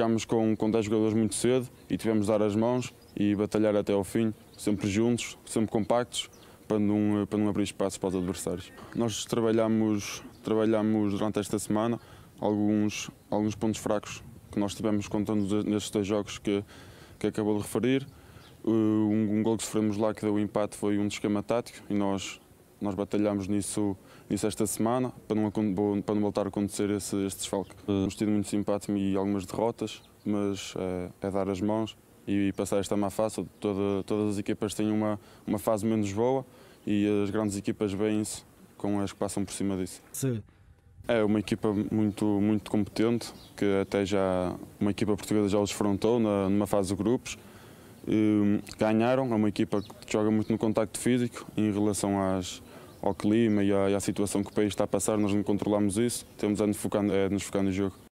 ficámos com, com 10 jogadores muito cedo e tivemos de dar as mãos e batalhar até ao fim, sempre juntos, sempre compactos, para não, para não abrir espaço para os adversários. Nós trabalhamos, trabalhamos durante esta semana alguns, alguns pontos fracos que nós tivemos contando nestes dois jogos que, que acabou de referir. Uh, um, um gol que sofremos lá que deu o empate foi um esquema tático e nós nós batalhámos nisso, nisso esta semana, para não, para não voltar a acontecer esse, desfalque. Temos hum. tido muito simpático e algumas derrotas, mas é, é, dar as mãos e passar esta má fase. Toda, todas as equipas têm uma, uma fase menos boa e as grandes equipas veem-se com as que passam por cima disso. Sim. É uma equipa muito, muito competente, que até já uma equipa portuguesa já os frontou numa fase de grupos. Ehm, ganharam. É uma equipa que joga muito no contacto físico em relação às, ao clima e à, e à situação que o país está a passar. Nós não controlamos isso, temos a nos focar, é, eh, nos focar no jogo.